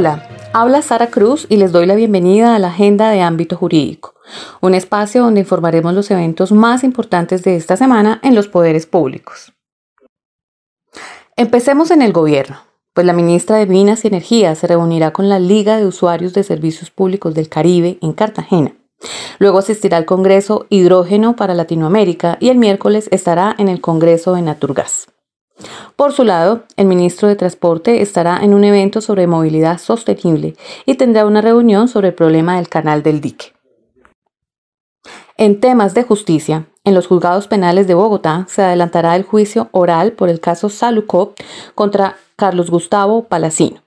Hola, habla Sara Cruz y les doy la bienvenida a la Agenda de Ámbito Jurídico, un espacio donde informaremos los eventos más importantes de esta semana en los poderes públicos. Empecemos en el gobierno, pues la ministra de Minas y Energía se reunirá con la Liga de Usuarios de Servicios Públicos del Caribe en Cartagena. Luego asistirá al Congreso Hidrógeno para Latinoamérica y el miércoles estará en el Congreso de Naturgas. Por su lado, el ministro de Transporte estará en un evento sobre movilidad sostenible y tendrá una reunión sobre el problema del canal del dique. En temas de justicia, en los juzgados penales de Bogotá se adelantará el juicio oral por el caso Saluco contra Carlos Gustavo Palacino.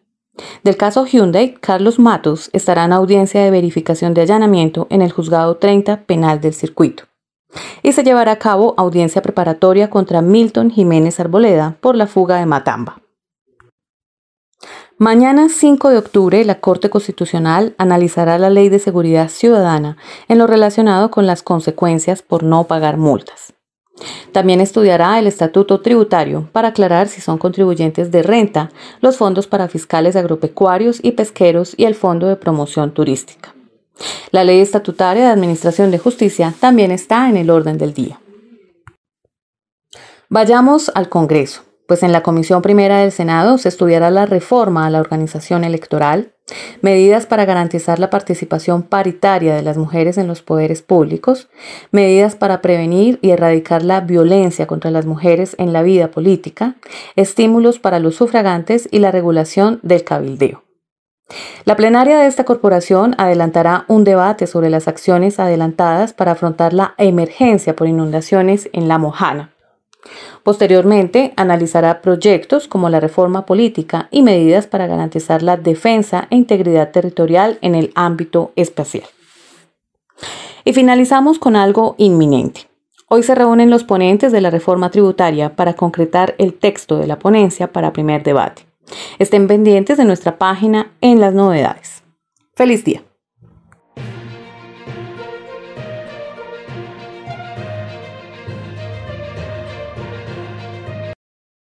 Del caso Hyundai, Carlos Matos estará en audiencia de verificación de allanamiento en el juzgado 30 penal del circuito y se llevará a cabo audiencia preparatoria contra Milton Jiménez Arboleda por la fuga de Matamba. Mañana 5 de octubre, la Corte Constitucional analizará la Ley de Seguridad Ciudadana en lo relacionado con las consecuencias por no pagar multas. También estudiará el estatuto tributario para aclarar si son contribuyentes de renta, los fondos para fiscales agropecuarios y pesqueros y el Fondo de Promoción Turística. La ley estatutaria de administración de justicia también está en el orden del día. Vayamos al Congreso, pues en la Comisión Primera del Senado se estudiará la reforma a la organización electoral, medidas para garantizar la participación paritaria de las mujeres en los poderes públicos, medidas para prevenir y erradicar la violencia contra las mujeres en la vida política, estímulos para los sufragantes y la regulación del cabildeo. La plenaria de esta corporación adelantará un debate sobre las acciones adelantadas para afrontar la emergencia por inundaciones en La Mojana. Posteriormente, analizará proyectos como la reforma política y medidas para garantizar la defensa e integridad territorial en el ámbito espacial. Y finalizamos con algo inminente. Hoy se reúnen los ponentes de la reforma tributaria para concretar el texto de la ponencia para primer debate. Estén pendientes de nuestra página en las novedades. Feliz día.